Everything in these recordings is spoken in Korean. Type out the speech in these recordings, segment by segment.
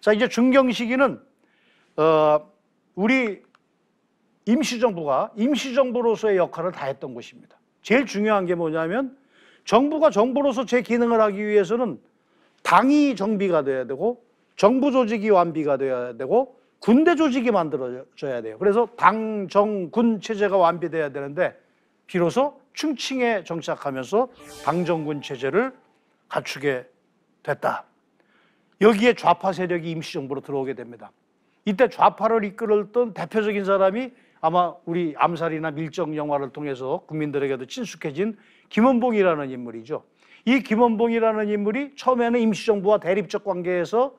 자, 이제 중경 시기는 어, 우리 임시정부가 임시정부로서의 역할을 다 했던 곳입니다. 제일 중요한 게 뭐냐면 정부가 정부로서 제 기능을 하기 위해서는 당이 정비가 돼야 되고 정부 조직이 완비가 돼야 되고 군대 조직이 만들어져야 돼요. 그래서 당, 정, 군 체제가 완비돼야 되는데 비로소 충칭에 정착하면서 당정군 체제를 갖추게 됐다. 여기에 좌파 세력이 임시정부로 들어오게 됩니다. 이때 좌파를 이끌었던 대표적인 사람이 아마 우리 암살이나 밀정 영화를 통해서 국민들에게도 친숙해진 김원봉이라는 인물이죠. 이 김원봉이라는 인물이 처음에는 임시정부와 대립적 관계에서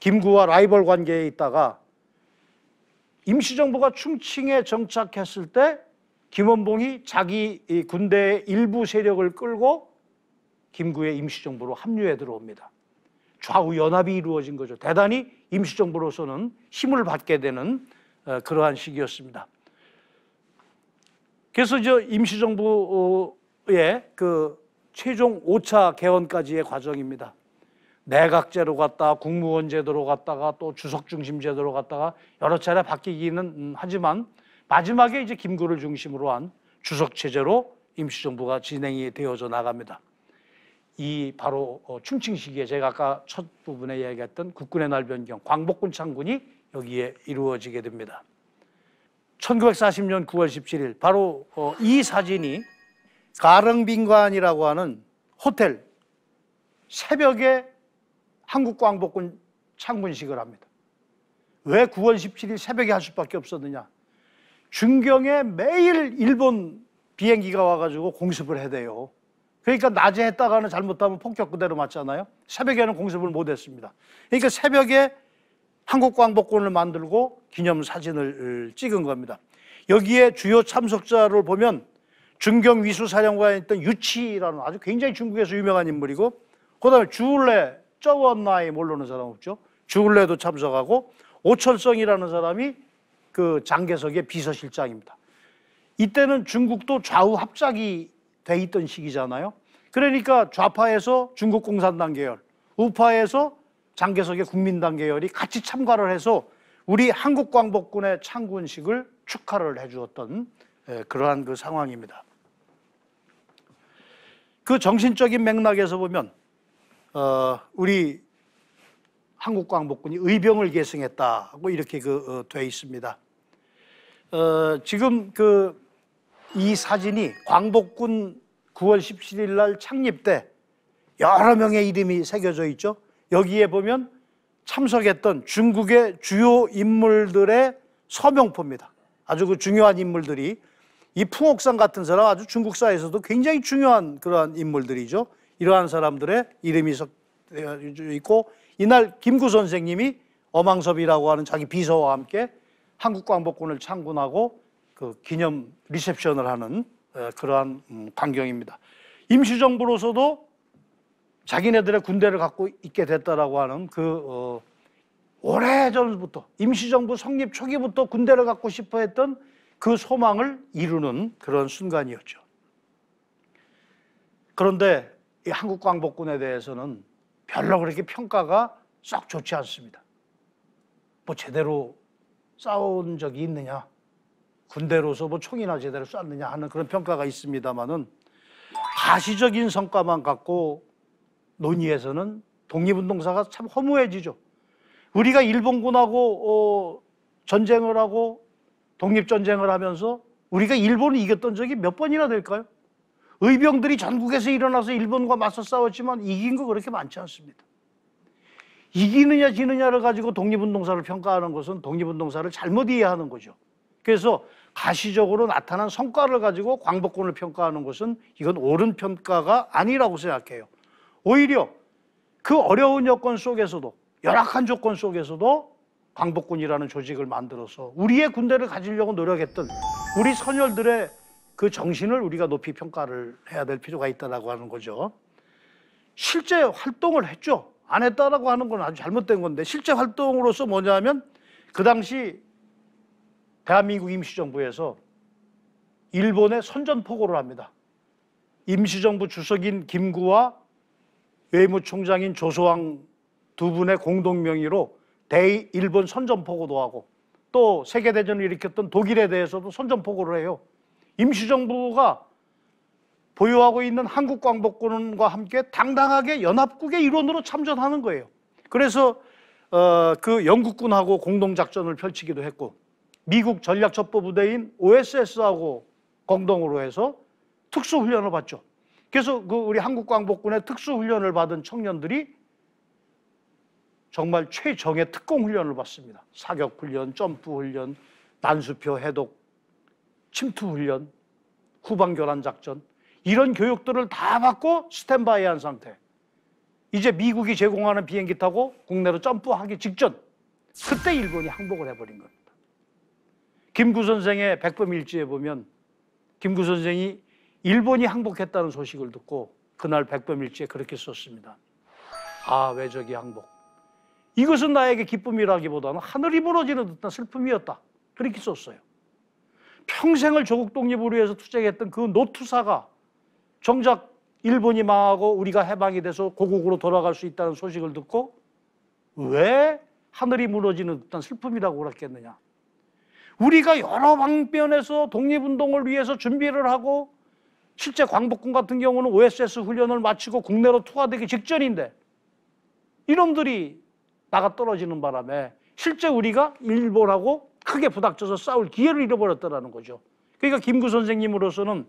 김구와 라이벌 관계에 있다가 임시정부가 충칭에 정착했을 때 김원봉이 자기 군대의 일부 세력을 끌고 김구의 임시정부로 합류해 들어옵니다. 좌우 연합이 이루어진 거죠. 대단히 임시정부로서는 힘을 받게 되는 어, 그러한 시기였습니다. 그래서 저 임시정부의 그 최종 5차 개헌까지의 과정입니다. 내각제로 갔다 국무원 제도로 갔다가 또 주석 중심 제도로 갔다가 여러 차례 바뀌기는 음, 하지만 마지막에 이제 김구를 중심으로 한 주석 체제로 임시정부가 진행이 되어져 나갑니다. 이 바로 어, 충칭 시기에 제가 아까 첫 부분에 이야기했던 국군의 날 변경 광복군 창군이 여기에 이루어지게 됩니다. 1940년 9월 17일 바로 어, 이 사진이 가릉빈관이라고 하는 호텔 새벽에 한국 광복군 창군식을 합니다. 왜 9월 17일 새벽에 할 수밖에 없었느냐? 중경에 매일 일본 비행기가 와가지고 공습을 해대요. 그러니까 낮에 했다가는 잘못하면 폭격 그대로 맞잖아요. 새벽에는 공습을 못 했습니다. 그러니까 새벽에 한국 광복군을 만들고 기념 사진을 찍은 겁니다. 여기에 주요 참석자를 보면 중경 위수사령관이 있던 유치라는 아주 굉장히 중국에서 유명한 인물이고 그다음에 주울레 쩌원나이 모르는 사람 없죠. 주울레도 참석하고 오철성이라는 사람이 그 장개석의 비서실장입니다. 이때는 중국도 좌우 합작이 돼 있던 시기잖아요. 그러니까 좌파에서 중국 공산당 계열, 우파에서 장개석의 국민당 계열이 같이 참가를 해서 우리 한국 광복군의 창군식을 축하를 해주었던 예, 그러한 그 상황입니다. 그 정신적인 맥락에서 보면 어, 우리 한국 광복군이 의병을 계승했다고 이렇게 그, 어, 돼 있습니다. 어, 지금 그이 사진이 광복군 9월 17일 날 창립 때 여러 명의 이름이 새겨져 있죠. 여기에 보면 참석했던 중국의 주요 인물들의 서명포입니다. 아주 그 중요한 인물들이 이 풍옥상 같은 사람 아주 중국사에서도 회 굉장히 중요한 그러한 인물들이죠. 이러한 사람들의 이름이 있고 이날 김구 선생님이 어망섭이라고 하는 자기 비서와 함께 한국광복군을 창군하고 그 기념 리셉션을 하는 그러한 음, 광경입니다. 임시정부로서도 자기네들의 군대를 갖고 있게 됐다라고 하는 그 어, 오래전부터 임시정부 성립 초기부터 군대를 갖고 싶어 했던 그 소망을 이루는 그런 순간이었죠. 그런데 이 한국 광복군에 대해서는 별로 그렇게 평가가 썩 좋지 않습니다. 뭐 제대로 싸운 적이 있느냐? 군대로서 뭐 총이나 제대로 쐈느냐 하는 그런 평가가 있습니다만은 가시적인 성과만 갖고 논의해서는 독립운동사가 참 허무해지죠. 우리가 일본군하고 어, 전쟁을 하고 독립전쟁을 하면서 우리가 일본을 이겼던 적이 몇 번이나 될까요? 의병들이 전국에서 일어나서 일본과 맞서 싸웠지만 이긴 거 그렇게 많지 않습니다. 이기느냐 지느냐를 가지고 독립운동사를 평가하는 것은 독립운동사를 잘못 이해하는 거죠. 그래서 가시적으로 나타난 성과를 가지고 광복군을 평가하는 것은 이건 옳은 평가가 아니라고 생각해요. 오히려 그 어려운 여건 속에서도 열악한 조건 속에서도 광복군이라는 조직을 만들어서 우리의 군대를 가지려고 노력했던 우리 선열들의 그 정신을 우리가 높이 평가를 해야 될 필요가 있다라고 하는 거죠. 실제 활동을 했죠. 안 했다라고 하는 건 아주 잘못된 건데 실제 활동으로서 뭐냐면 그 당시 대한민국 임시정부에서 일본에 선전포고를 합니다. 임시정부 주석인 김구와 외무총장인 조소왕 두 분의 공동 명의로 대의 일본 선전포고도 하고 또 세계대전을 일으켰던 독일에 대해서도 선전포고를 해요. 임시정부가 보유하고 있는 한국 광복군과 함께 당당하게 연합국의 일원으로 참전하는 거예요. 그래서 어, 그 영국군하고 공동작전을 펼치기도 했고 미국 전략첩보부대인 OSS하고 공동으로 해서 특수훈련을 받죠. 그래서 그 우리 한국광복군의 특수훈련을 받은 청년들이 정말 최정의 특공훈련을 받습니다. 사격훈련, 점프훈련, 난수표 해독, 침투훈련, 후방교란작전 이런 교육들을 다 받고 스탠바이한 상태 이제 미국이 제공하는 비행기 타고 국내로 점프하기 직전 그때 일본이 항복을 해버린 겁니다. 김구 선생의 백범일지에 보면 김구 선생이 일본이 항복했다는 소식을 듣고 그날 백범일지에 그렇게 썼습니다. 아, 왜 저기 항복? 이것은 나에게 기쁨이라기보다는 하늘이 무너지는 듯한 슬픔이었다. 그렇게 썼어요. 평생을 조국 독립을 위해서 투쟁했던 그 노투사가 정작 일본이 망하고 우리가 해방이 돼서 고국으로 돌아갈 수 있다는 소식을 듣고 왜 하늘이 무너지는 듯한 슬픔이라고 그랬겠느냐. 우리가 여러 방면에서 독립운동을 위해서 준비를 하고 실제 광복군 같은 경우는 OSS 훈련을 마치고 국내로 투하되기 직전인데 이놈들이 나가 떨어지는 바람에 실제 우리가 일본하고 크게 부닥쳐서 싸울 기회를 잃어버렸다는 거죠. 그러니까 김구 선생님으로서는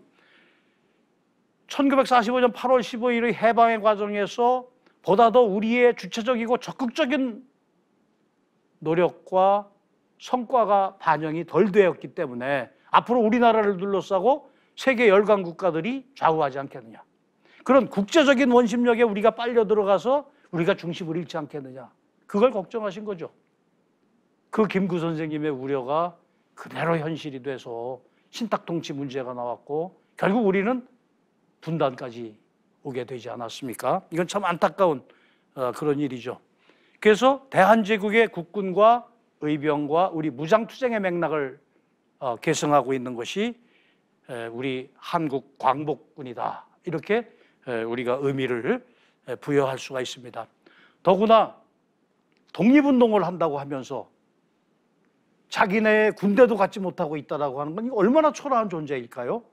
1945년 8월 15일의 해방의 과정에서 보다 더 우리의 주체적이고 적극적인 노력과 성과가 반영이 덜 되었기 때문에 앞으로 우리나라를 둘러싸고 세계 열강 국가들이 좌우하지 않겠느냐. 그런 국제적인 원심력에 우리가 빨려 들어가서 우리가 중심을 잃지 않겠느냐. 그걸 걱정하신 거죠. 그 김구 선생님의 우려가 그대로 현실이 돼서 신탁통치 문제가 나왔고 결국 우리는 분단까지 오게 되지 않았습니까? 이건 참 안타까운 어, 그런 일이죠. 그래서 대한제국의 국군과 의병과 우리 무장투쟁의 맥락을 어, 계승하고 있는 것이 에, 우리 한국 광복군이다. 이렇게 에, 우리가 의미를 에, 부여할 수가 있습니다. 더구나 독립운동을 한다고 하면서 자기네 군대도 갖지 못하고 있다라고 하는 건 얼마나 초라한 존재일까요?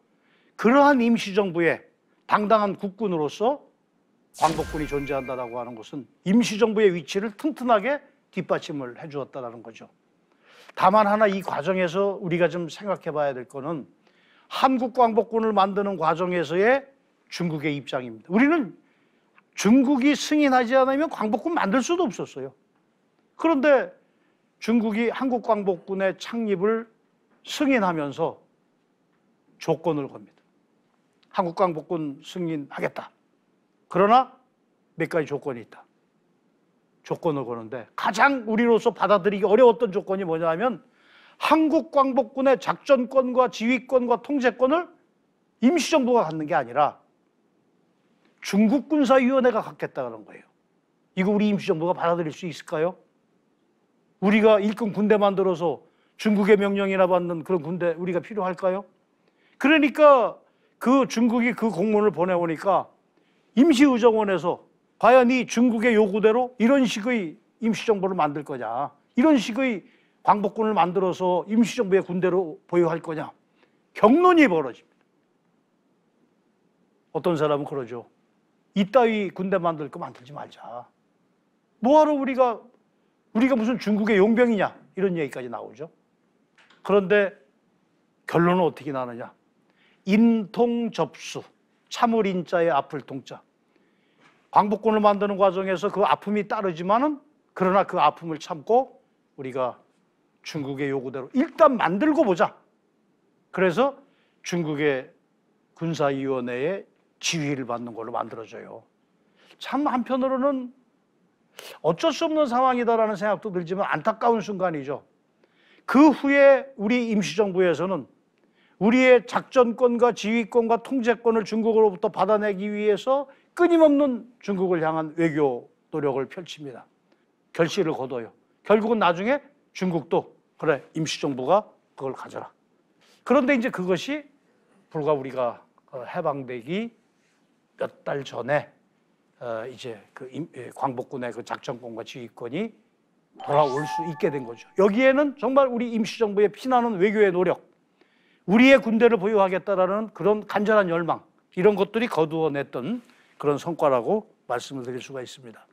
그러한 임시정부에 당당한 국군으로서 광복군이 존재한다라고 하는 것은 임시정부의 위치를 튼튼하게 뒷받침을 해 주었다라는 거죠. 다만 하나 이 과정에서 우리가 좀 생각해 봐야 될 거는 한국 광복군을 만드는 과정에서의 중국의 입장입니다. 우리는 중국이 승인하지 않으면 광복군 만들 수도 없었어요. 그런데 중국이 한국 광복군의 창립을 승인하면서 조건을 겁니다. 한국 광복군 승인하겠다. 그러나 몇 가지 조건이 있다. 조건을 거는데 가장 우리로서 받아들이기 어려웠던 조건이 뭐냐면 한국 광복군의 작전권과 지휘권과 통제권을 임시정부가 갖는 게 아니라 중국 군사위원회가 갖겠다는 거예요. 이거 우리 임시정부가 받아들일 수 있을까요? 우리가 일꾼 군대 만들어서 중국의 명령이나 받는 그런 군대 우리가 필요할까요? 그러니까 그 중국이 그 공문을 보내오니까 임시의정원에서 과연 이 중국의 요구대로 이런 식의 임시정부를 만들 거냐. 이런 식의 광복군을 만들어서 임시정부의 군대로 보유할 거냐. 경론이 벌어집니다. 어떤 사람은 그러죠. 이따위 군대 만들 거 만들지 말자. 뭐하러 우리가, 우리가 무슨 중국의 용병이냐. 이런 얘기까지 나오죠. 그런데 결론은 어떻게 나느냐. 인통접수. 참을 인자에 앞을 통자. 광복군을 만드는 과정에서 그 아픔이 따르지만은 그러나 그 아픔을 참고 우리가 중국의 요구대로 일단 만들고 보자. 그래서 중국의 군사위원회의 지휘를 받는 걸로 만들어져요. 참 한편으로는 어쩔 수 없는 상황이다라는 생각도 들지만 안타까운 순간이죠. 그 후에 우리 임시정부에서는 우리의 작전권과 지휘권과 통제권을 중국으로부터 받아내기 위해서 끊임없는 중국을 향한 외교 노력을 펼칩니다. 결실을 거둬요. 결국은 나중에 중국도 그래 임시정부가 그걸 가져라. 그런데 이제 그것이 불과 우리가 그 해방되기 몇 달 전에 어, 이제 그 예, 광복군의 그 작전권과 지휘권이 돌아올 수 있게 된 거죠. 여기에는 정말 우리 임시정부의 피나는 외교의 노력, 우리의 군대를 보유하겠다라는 그런 간절한 열망 이런 것들이 거두어냈던 그런 성과라고 말씀을 드릴 수가 있습니다.